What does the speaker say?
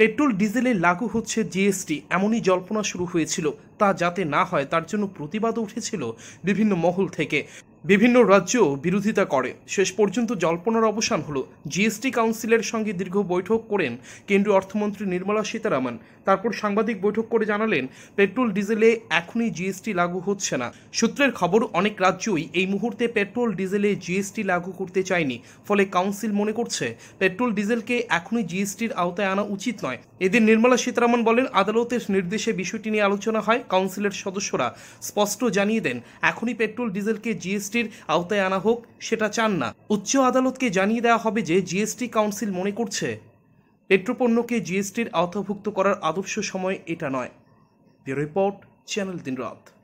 petrol ডিজেলে লাগু হচ্ছে GST এমনই জল্পনা শুরু হয়েছিল তা যাতে না হয় তার জন্য প্রতিবাদ উঠেছিল বিভিন্ন মহল থেকে বিভিন্ন রাজ্যও বিরোধিতা করে শেষ পর্যন্ত জল্পনার অবসান হলো জিএসটি কাউন্সিলের সঙ্গে দীর্ঘ বৈঠক করেন কেন্দ্রীয় অর্থমন্ত্রী নির্মলা সীতারামন তারপর সাংবাদিক বৈঠক করে জানালেন পেট্রোল ডিজেলে এখনই জিএসটি লাগু হচ্ছে না সূত্রের খবর অনেক রাজ্যই এই মুহূর্তে পেট্রোল ডিজেলে জিএসটি লাগু করতে চায়নি ফলে কাউন্সিল মনে করছে পেট্রোল ডিজেলকে এখনই জিএসটির আওতায় আনা উচিত নয় এদিন নির্মলা সীতারামন বলেন আদালতের নির্দেশে বিষয়টি নিয়ে আলোচনা হয় কাউন্সিলের সদস্যরা স্পষ্ট জানিয়ে দেন এখনই পেট্রোল ডিজেলকে জিএসটি জিএসটির আওতায় আনা হোক সেটা চান না উচ্চ আদালতকে জানিয়ে দেওয়া হবে যে জিএসটি কাউন্সিল মনে করছে পেট্রোপণ্যকে জিএসটির আওতাভুক্ত করার আদর্শ সময় এটা নয় রিপোর্ট চ্যানেল দিন রাত